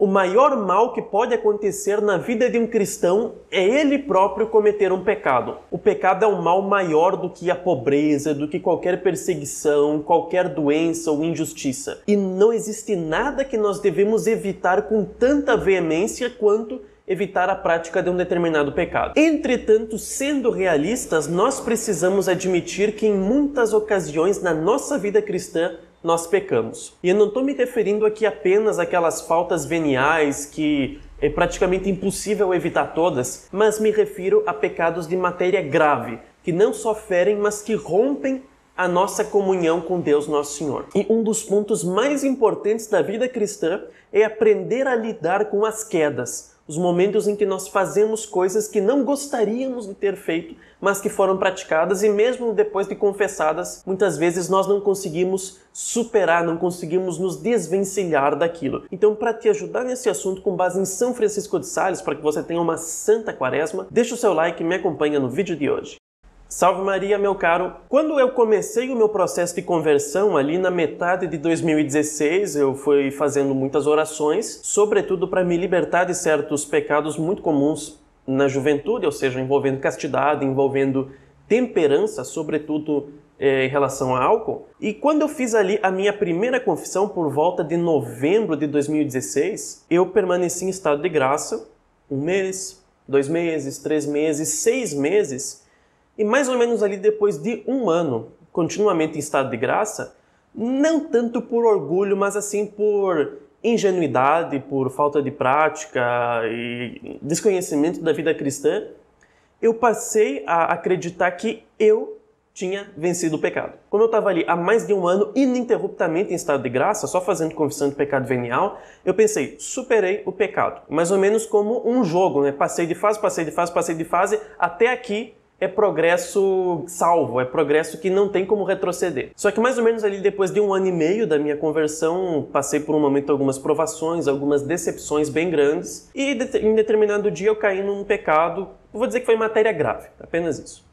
O maior mal que pode acontecer na vida de um cristão é ele próprio cometer um pecado. O pecado é um mal maior do que a pobreza, do que qualquer perseguição, qualquer doença ou injustiça. E não existe nada que nós devemos evitar com tanta veemência quanto evitar a prática de um determinado pecado. Entretanto, sendo realistas, nós precisamos admitir que em muitas ocasiões na nossa vida cristã nós pecamos. E eu não estou me referindo aqui apenas àquelas faltas veniais que é praticamente impossível evitar todas, mas me refiro a pecados de matéria grave, que não só ferem, mas que rompem a nossa comunhão com Deus Nosso Senhor. E um dos pontos mais importantes da vida cristã é aprender a lidar com as quedas, os momentos em que nós fazemos coisas que não gostaríamos de ter feito, mas que foram praticadas e mesmo depois de confessadas, muitas vezes nós não conseguimos superar, não conseguimos nos desvencilhar daquilo. Então, para te ajudar nesse assunto com base em São Francisco de Sales, para que você tenha uma santa quaresma, deixa o seu like e me acompanha no vídeo de hoje. Salve Maria, meu caro. Quando eu comecei o meu processo de conversão ali na metade de 2016, eu fui fazendo muitas orações, sobretudo para me libertar de certos pecados muito comuns na juventude, ou seja, envolvendo castidade, envolvendo temperança, sobretudo eh, em relação a álcool. E quando eu fiz ali a minha primeira confissão por volta de novembro de 2016, eu permaneci em estado de graça um mês, dois meses, três meses, seis meses e mais ou menos ali depois de um ano, continuamente em estado de graça, não tanto por orgulho, mas assim por ingenuidade, por falta de prática e desconhecimento da vida cristã, eu passei a acreditar que eu tinha vencido o pecado. Como eu estava ali há mais de um ano, ininterruptamente em estado de graça, só fazendo confissão de pecado venial, eu pensei, superei o pecado. Mais ou menos como um jogo, né? Passei de fase, passei de fase, passei de fase, até aqui é progresso salvo, é progresso que não tem como retroceder. Só que mais ou menos ali depois de um ano e meio da minha conversão, passei por um momento algumas provações, algumas decepções bem grandes, e em determinado dia eu caí num pecado, vou dizer que foi matéria grave, apenas isso.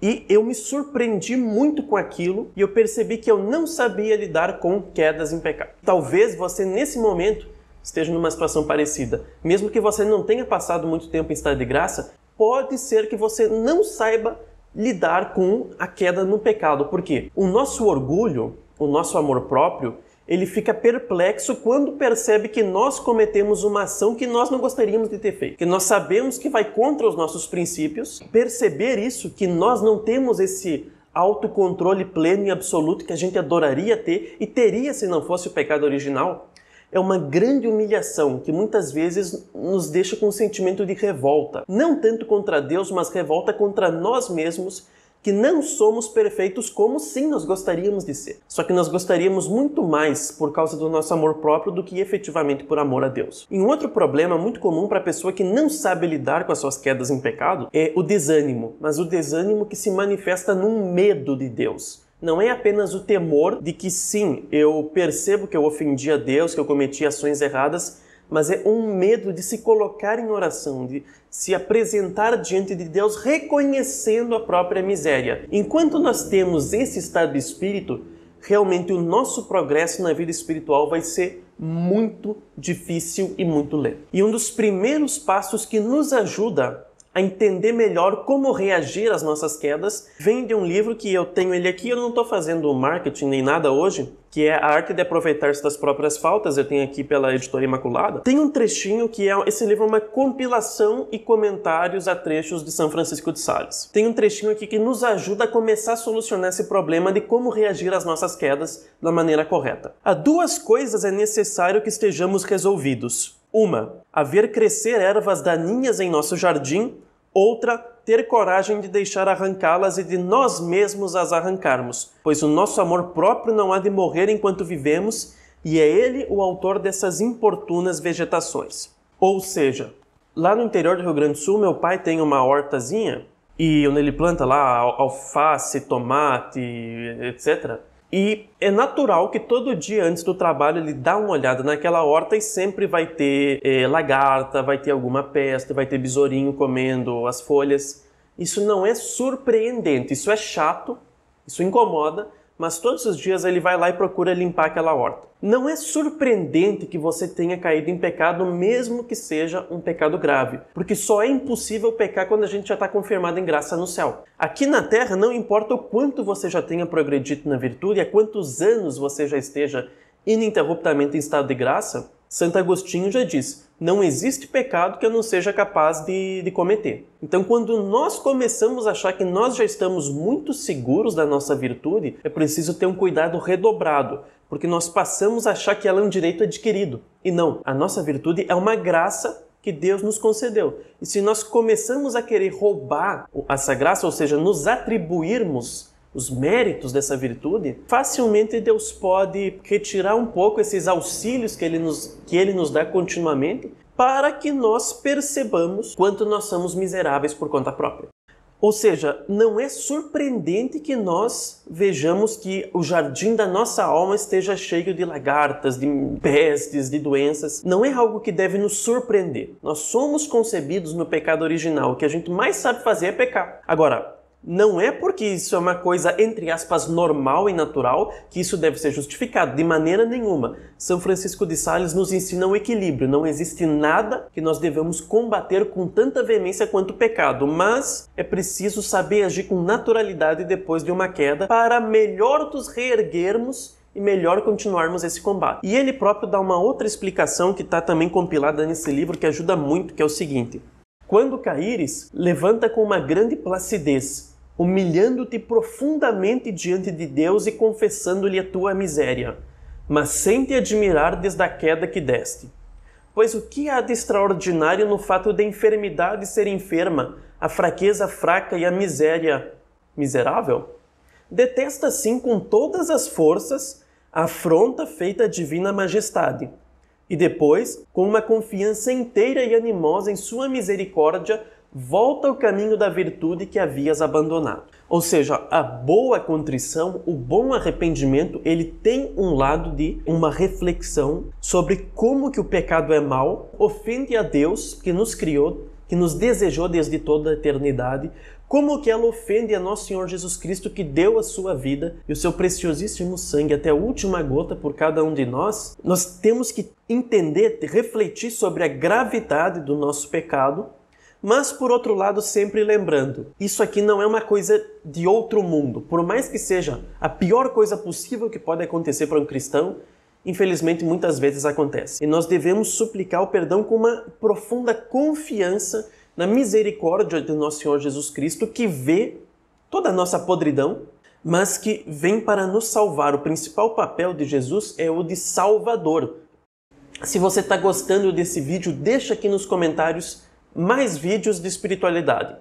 E eu me surpreendi muito com aquilo e eu percebi que eu não sabia lidar com quedas em pecado. Talvez você nesse momento esteja numa situação parecida. Mesmo que você não tenha passado muito tempo em estado de graça, pode ser que você não saiba lidar com a queda no pecado, porque o nosso orgulho, o nosso amor próprio, ele fica perplexo quando percebe que nós cometemos uma ação que nós não gostaríamos de ter feito, que nós sabemos que vai contra os nossos princípios. Perceber isso, que nós não temos esse autocontrole pleno e absoluto que a gente adoraria ter e teria se não fosse o pecado original, é uma grande humilhação que muitas vezes nos deixa com um sentimento de revolta. Não tanto contra Deus, mas revolta contra nós mesmos que não somos perfeitos como sim nós gostaríamos de ser. Só que nós gostaríamos muito mais por causa do nosso amor próprio do que efetivamente por amor a Deus. E um outro problema muito comum para a pessoa que não sabe lidar com as suas quedas em pecado é o desânimo, mas o desânimo que se manifesta num medo de Deus não é apenas o temor de que sim, eu percebo que eu ofendi a Deus, que eu cometi ações erradas, mas é um medo de se colocar em oração, de se apresentar diante de Deus reconhecendo a própria miséria. Enquanto nós temos esse estado de espírito, realmente o nosso progresso na vida espiritual vai ser muito difícil e muito lento. E um dos primeiros passos que nos ajuda a entender melhor como reagir às nossas quedas, vem de um livro que eu tenho ele aqui, eu não estou fazendo marketing nem nada hoje, que é A Arte de Aproveitar-se das Próprias Faltas, eu tenho aqui pela Editora Imaculada. Tem um trechinho que é, esse livro é uma compilação e comentários a trechos de São Francisco de Sales. Tem um trechinho aqui que nos ajuda a começar a solucionar esse problema de como reagir às nossas quedas da maneira correta. Há duas coisas é necessário que estejamos resolvidos. Uma, haver crescer ervas daninhas em nosso jardim Outra, ter coragem de deixar arrancá-las e de nós mesmos as arrancarmos, pois o nosso amor próprio não há de morrer enquanto vivemos e é ele o autor dessas importunas vegetações. Ou seja, lá no interior do Rio Grande do Sul, meu pai tem uma hortazinha e onde ele planta lá alface, tomate, etc. E é natural que todo dia antes do trabalho ele dá uma olhada naquela horta e sempre vai ter é, lagarta, vai ter alguma peste, vai ter besourinho comendo as folhas. Isso não é surpreendente, isso é chato, isso incomoda, mas todos os dias ele vai lá e procura limpar aquela horta. Não é surpreendente que você tenha caído em pecado, mesmo que seja um pecado grave, porque só é impossível pecar quando a gente já está confirmado em graça no céu. Aqui na terra, não importa o quanto você já tenha progredido na virtude, há quantos anos você já esteja ininterruptamente em estado de graça, Santo Agostinho já diz: não existe pecado que eu não seja capaz de, de, cometer. Então, quando nós começamos a achar que nós já estamos muito seguros da nossa virtude, é preciso ter um cuidado redobrado, porque nós passamos a achar que ela é um direito adquirido. E não, a nossa virtude é uma graça que Deus nos concedeu. E se nós começamos a querer roubar essa graça, ou seja, nos atribuirmos os méritos dessa virtude, facilmente Deus pode retirar um pouco esses auxílios que ele nos, que ele nos dá continuamente para que nós percebamos quanto nós somos miseráveis por conta própria. Ou seja, não é surpreendente que nós vejamos que o jardim da nossa alma esteja cheio de lagartas, de pestes, de doenças. Não é algo que deve nos surpreender. Nós somos concebidos no pecado original. O que a gente mais sabe fazer é pecar. Agora, não é porque isso é uma coisa, entre aspas, normal e natural que isso deve ser justificado, de maneira nenhuma. São Francisco de Sales nos ensina o equilíbrio. Não existe nada que nós devemos combater com tanta veemência quanto o pecado, mas é preciso saber agir com naturalidade depois de uma queda para melhor nos reerguermos e melhor continuarmos esse combate. E ele próprio dá uma outra explicação que está também compilada nesse livro que ajuda muito, que é o seguinte. Quando caíres, levanta com uma grande placidez, humilhando-te profundamente diante de Deus e confessando-lhe a tua miséria, mas sem te admirar desde a queda que deste. Pois o que há de extraordinário no fato da enfermidade ser enferma, a fraqueza fraca e a miséria miserável? Detesta assim com todas as forças a afronta feita à divina majestade. E depois, com uma confiança inteira e animosa em sua misericórdia, volta ao caminho da virtude que havias abandonado. Ou seja, a boa contrição, o bom arrependimento, ele tem um lado de uma reflexão sobre como que o pecado é mal, ofende a Deus que nos criou, que nos desejou desde toda a eternidade, como que ela ofende a nosso Senhor Jesus Cristo que deu a sua vida e o seu preciosíssimo sangue até a última gota por cada um de nós, nós temos que entender, refletir sobre a gravidade do nosso pecado mas por outro lado, sempre lembrando, isso aqui não é uma coisa de outro mundo. Por mais que seja a pior coisa possível que pode acontecer para um cristão, infelizmente muitas vezes acontece. E nós devemos suplicar o perdão com uma profunda confiança na misericórdia de nosso Senhor Jesus Cristo, que vê toda a nossa podridão, mas que vem para nos salvar. O principal papel de Jesus é o de Salvador. Se você está gostando desse vídeo, deixa aqui nos comentários mais vídeos de espiritualidade.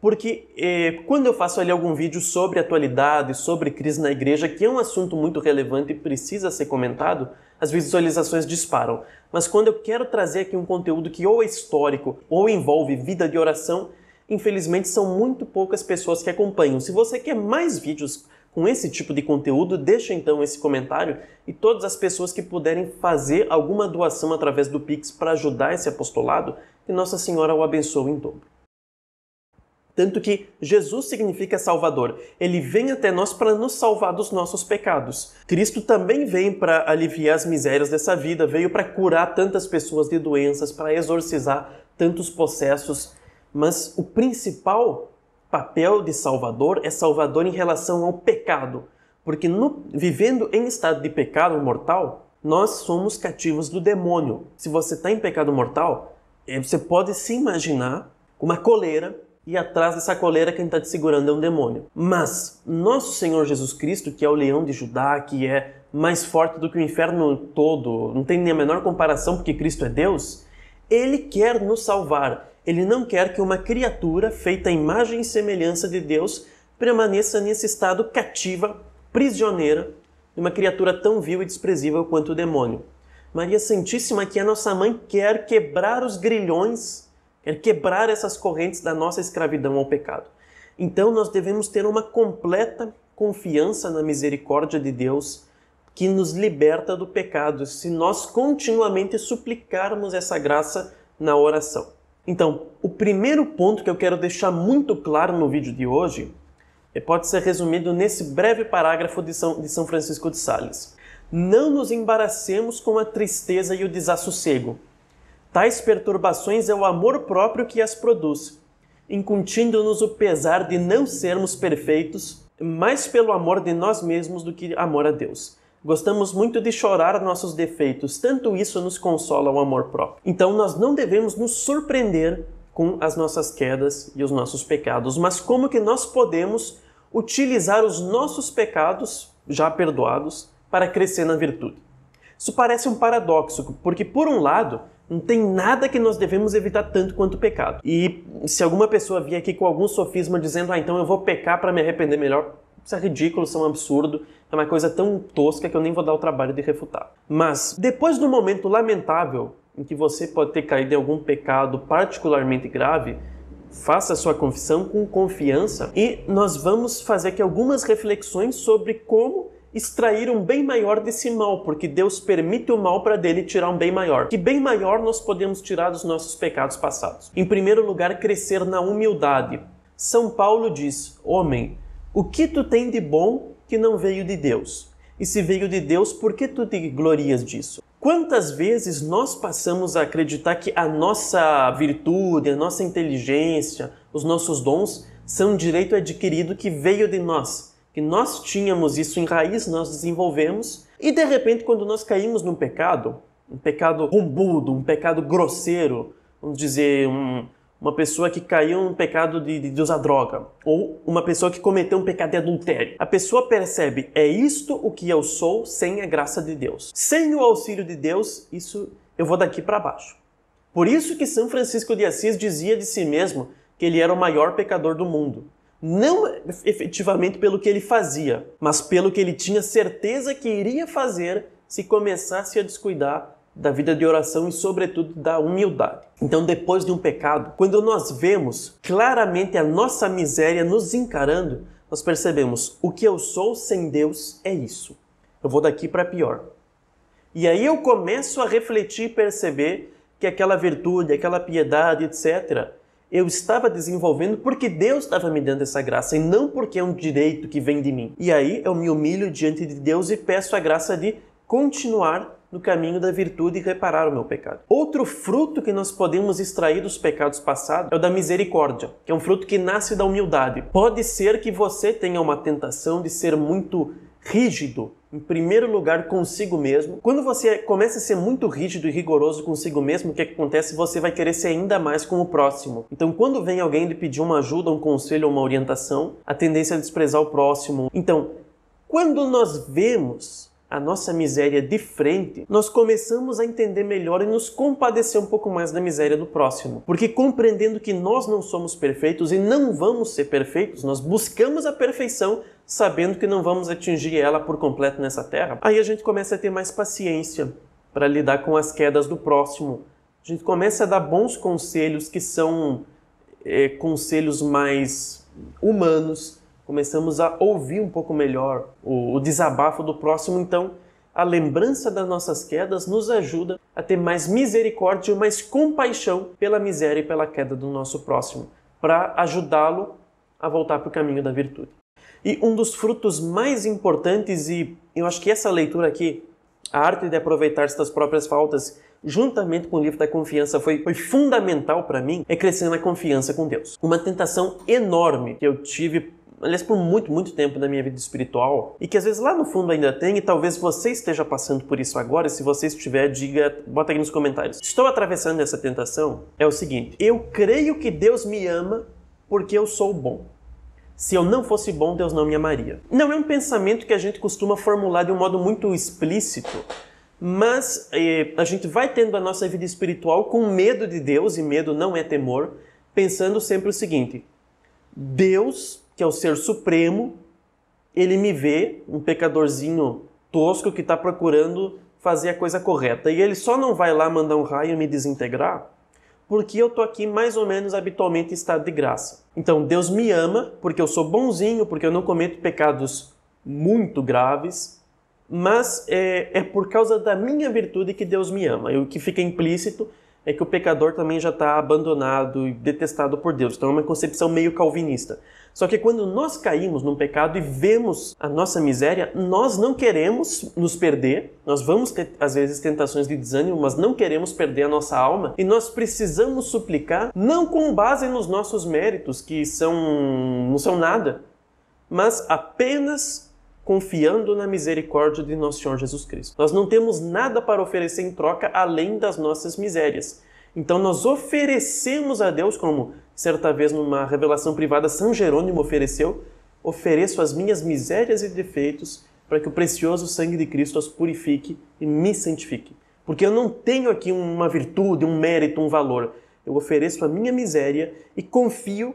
Porque eh, quando eu faço ali algum vídeo sobre atualidade, sobre crise na igreja, que é um assunto muito relevante e precisa ser comentado, as visualizações disparam. Mas quando eu quero trazer aqui um conteúdo que ou é histórico ou envolve vida de oração, infelizmente são muito poucas pessoas que acompanham. Se você quer mais vídeos com esse tipo de conteúdo, deixa então esse comentário e todas as pessoas que puderem fazer alguma doação através do Pix para ajudar esse apostolado, e Nossa Senhora o abençoa em dobro. Tanto que Jesus significa Salvador. Ele vem até nós para nos salvar dos nossos pecados. Cristo também vem para aliviar as misérias dessa vida, veio para curar tantas pessoas de doenças, para exorcizar tantos processos. Mas o principal papel de Salvador é Salvador em relação ao pecado. Porque no, vivendo em estado de pecado mortal, nós somos cativos do demônio. Se você está em pecado mortal, é, você pode se imaginar com uma coleira e atrás dessa coleira quem está te segurando é um demônio. Mas nosso Senhor Jesus Cristo, que é o leão de Judá, que é mais forte do que o inferno todo, não tem nem a menor comparação porque Cristo é Deus, ele quer nos salvar. Ele não quer que uma criatura feita à imagem e semelhança de Deus permaneça nesse estado cativa, prisioneira, de uma criatura tão vil e desprezível quanto o demônio. Maria Santíssima, que é nossa mãe, quer quebrar os grilhões, quer quebrar essas correntes da nossa escravidão ao pecado. Então nós devemos ter uma completa confiança na misericórdia de Deus que nos liberta do pecado, se nós continuamente suplicarmos essa graça na oração. Então, o primeiro ponto que eu quero deixar muito claro no vídeo de hoje é, pode ser resumido nesse breve parágrafo de São, Francisco de Sales não nos embaracemos com a tristeza e o desassossego. Tais perturbações é o amor próprio que as produz, incutindo-nos o pesar de não sermos perfeitos, mais pelo amor de nós mesmos do que amor a Deus. Gostamos muito de chorar nossos defeitos, tanto isso nos consola o amor próprio. Então nós não devemos nos surpreender com as nossas quedas e os nossos pecados, mas como que nós podemos utilizar os nossos pecados já perdoados para crescer na virtude. Isso parece um paradoxo, porque por um lado, não tem nada que nós devemos evitar tanto quanto o pecado. E se alguma pessoa vier aqui com algum sofisma dizendo, ah, então eu vou pecar para me arrepender melhor, isso é ridículo, isso é um absurdo, é uma coisa tão tosca que eu nem vou dar o trabalho de refutar. Mas depois do momento lamentável em que você pode ter caído em algum pecado particularmente grave, faça a sua confissão com confiança e nós vamos fazer aqui algumas reflexões sobre como extrair um bem maior desse mal, porque Deus permite o mal para dele tirar um bem maior. Que bem maior nós podemos tirar dos nossos pecados passados? Em primeiro lugar, crescer na humildade. São Paulo diz: Homem, o que tu tem de bom que não veio de Deus? E se veio de Deus, por que tu te glorias disso? Quantas vezes nós passamos a acreditar que a nossa virtude, a nossa inteligência, os nossos dons são um direito adquirido que veio de nós? que nós tínhamos isso em raiz, nós desenvolvemos, e de repente, quando nós caímos num pecado, um pecado rombudo, um pecado grosseiro, vamos dizer, um, uma pessoa que caiu num pecado de, de, de, usar droga, ou uma pessoa que cometeu um pecado de adultério. A pessoa percebe, é isto o que eu sou sem a graça de Deus. Sem o auxílio de Deus, isso eu vou daqui para baixo. Por isso que São Francisco de Assis dizia de si mesmo que ele era o maior pecador do mundo não efetivamente pelo que ele fazia, mas pelo que ele tinha certeza que iria fazer se começasse a descuidar da vida de oração e, sobretudo, da humildade. Então, depois de um pecado, quando nós vemos claramente a nossa miséria nos encarando, nós percebemos o que eu sou sem Deus é isso. Eu vou daqui para pior. E aí eu começo a refletir e perceber que aquela virtude, aquela piedade, etc., eu estava desenvolvendo porque Deus estava me dando essa graça e não porque é um direito que vem de mim. E aí eu me humilho diante de Deus e peço a graça de continuar no caminho da virtude e reparar o meu pecado. Outro fruto que nós podemos extrair dos pecados passados é o da misericórdia, que é um fruto que nasce da humildade. Pode ser que você tenha uma tentação de ser muito rígido, em primeiro lugar consigo mesmo. Quando você começa a ser muito rígido e rigoroso consigo mesmo, o que, é que acontece? Você vai querer ser ainda mais com o próximo. Então, quando vem alguém lhe pedir uma ajuda, um conselho ou uma orientação, a tendência é desprezar o próximo. Então, quando nós vemos a nossa miséria de frente, nós começamos a entender melhor e nos compadecer um pouco mais da miséria do próximo. Porque compreendendo que nós não somos perfeitos e não vamos ser perfeitos, nós buscamos a perfeição sabendo que não vamos atingir ela por completo nessa terra, aí a gente começa a ter mais paciência para lidar com as quedas do próximo. A gente começa a dar bons conselhos que são é, conselhos mais humanos, começamos a ouvir um pouco melhor o, o desabafo do próximo, então a lembrança das nossas quedas nos ajuda a ter mais misericórdia e mais compaixão pela miséria e pela queda do nosso próximo, para ajudá-lo a voltar para o caminho da virtude. E um dos frutos mais importantes, e eu acho que essa leitura aqui, a arte de aproveitar-se das próprias faltas, juntamente com o livro da confiança, foi, foi fundamental para mim, é crescer na confiança com Deus. Uma tentação enorme que eu tive aliás, por muito, muito tempo na minha vida espiritual, e que às vezes lá no fundo ainda tem, e talvez você esteja passando por isso agora, se você estiver, diga, bota aqui nos comentários. Estou atravessando essa tentação? É o seguinte, eu creio que Deus me ama porque eu sou bom. Se eu não fosse bom, Deus não me amaria. Não é um pensamento que a gente costuma formular de um modo muito explícito, mas eh, a gente vai tendo a nossa vida espiritual com medo de Deus, e medo não é temor, pensando sempre o seguinte: Deus, que é o ser supremo, ele me vê, um pecadorzinho tosco que está procurando fazer a coisa correta. E ele só não vai lá mandar um raio me desintegrar porque eu estou aqui mais ou menos habitualmente em estado de graça. Então, Deus me ama porque eu sou bonzinho, porque eu não cometo pecados muito graves, mas é, é por causa da minha virtude que Deus me ama. E o que fica implícito é que o pecador também já está abandonado e detestado por Deus. Então é uma concepção meio calvinista. Só que quando nós caímos num pecado e vemos a nossa miséria, nós não queremos nos perder, nós vamos ter às vezes tentações de desânimo, mas não queremos perder a nossa alma e nós precisamos suplicar não com base nos nossos méritos, que são não são nada, mas apenas confiando na misericórdia de nosso Senhor Jesus Cristo. Nós não temos nada para oferecer em troca além das nossas misérias. Então nós oferecemos a Deus, como certa vez numa revelação privada São Jerônimo ofereceu, ofereço as minhas misérias e defeitos para que o precioso sangue de Cristo as purifique e me santifique. Porque eu não tenho aqui uma virtude, um mérito, um valor. Eu ofereço a minha miséria e confio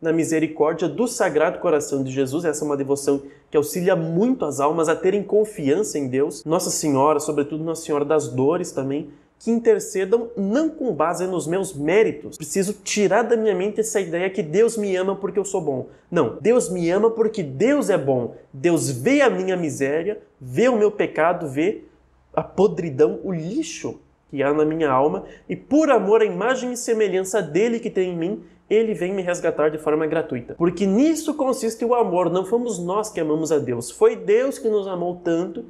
na misericórdia do Sagrado Coração de Jesus. Essa é uma devoção que auxilia muito as almas a terem confiança em Deus. Nossa Senhora, sobretudo Nossa Senhora das Dores também, que intercedam não com base nos meus méritos. Preciso tirar da minha mente essa ideia que Deus me ama porque eu sou bom. Não, Deus me ama porque Deus é bom. Deus vê a minha miséria, vê o meu pecado, vê a podridão, o lixo que há na minha alma, e por amor à imagem e semelhança dele que tem em mim, ele vem me resgatar de forma gratuita. Porque nisso consiste o amor, não fomos nós que amamos a Deus, foi Deus que nos amou tanto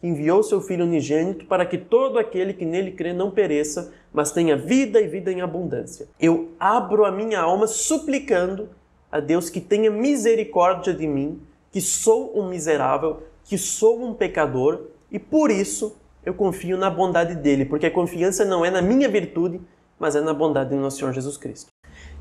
que enviou seu Filho unigênito para que todo aquele que nele crê não pereça, mas tenha vida e vida em abundância. Eu abro a minha alma suplicando a Deus que tenha misericórdia de mim, que sou um miserável, que sou um pecador e por isso eu confio na bondade dele, porque a confiança não é na minha virtude, mas é na bondade do nosso Senhor Jesus Cristo.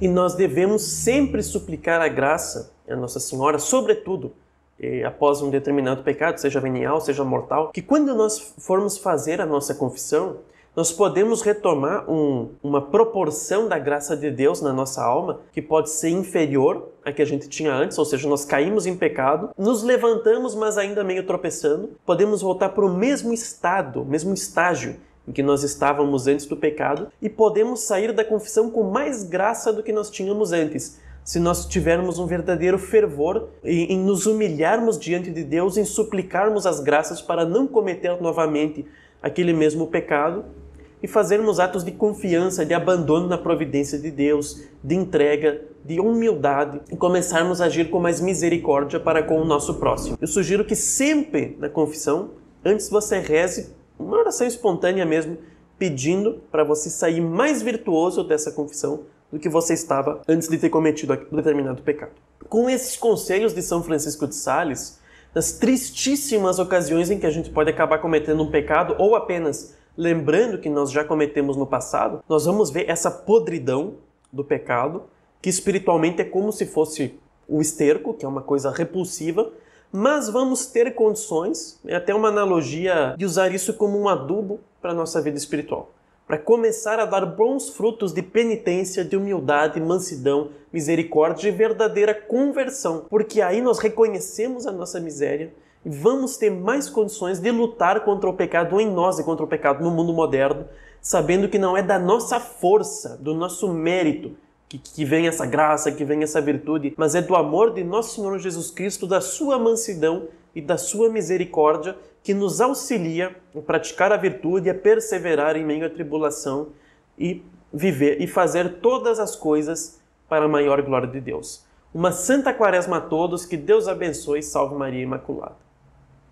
E nós devemos sempre suplicar a graça a Nossa Senhora, sobretudo eh, após um determinado pecado, seja venial, seja mortal, que quando nós formos fazer a nossa confissão, nós podemos retomar um, uma proporção da graça de Deus na nossa alma que pode ser inferior à que a gente tinha antes, ou seja, nós caímos em pecado, nos levantamos, mas ainda meio tropeçando, podemos voltar para o mesmo estado, mesmo estágio em que nós estávamos antes do pecado e podemos sair da confissão com mais graça do que nós tínhamos antes, se nós tivermos um verdadeiro fervor em, em nos humilharmos diante de Deus, em suplicarmos as graças para não cometer novamente aquele mesmo pecado e fazermos atos de confiança, de abandono na providência de Deus, de entrega, de humildade e começarmos a agir com mais misericórdia para com o nosso próximo. Eu sugiro que sempre na confissão, antes você reze uma oração espontânea mesmo, pedindo para você sair mais virtuoso dessa confissão do que você estava antes de ter cometido determinado pecado. Com esses conselhos de São Francisco de Sales, nas tristíssimas ocasiões em que a gente pode acabar cometendo um pecado ou apenas lembrando que nós já cometemos no passado, nós vamos ver essa podridão do pecado, que espiritualmente é como se fosse o esterco, que é uma coisa repulsiva, mas vamos ter condições, é até uma analogia de usar isso como um adubo para a nossa vida espiritual, para começar a dar bons frutos de penitência, de humildade, mansidão, misericórdia e verdadeira conversão, porque aí nós reconhecemos a nossa miséria e vamos ter mais condições de lutar contra o pecado em nós e contra o pecado no mundo moderno, sabendo que não é da nossa força, do nosso mérito que, que vem essa graça, que vem essa virtude, mas é do amor de nosso Senhor Jesus Cristo, da sua mansidão e da sua misericórdia que nos auxilia a praticar a virtude, a perseverar em meio à tribulação e viver e fazer todas as coisas para a maior glória de Deus. Uma santa quaresma a todos, que Deus abençoe e salve Maria Imaculada.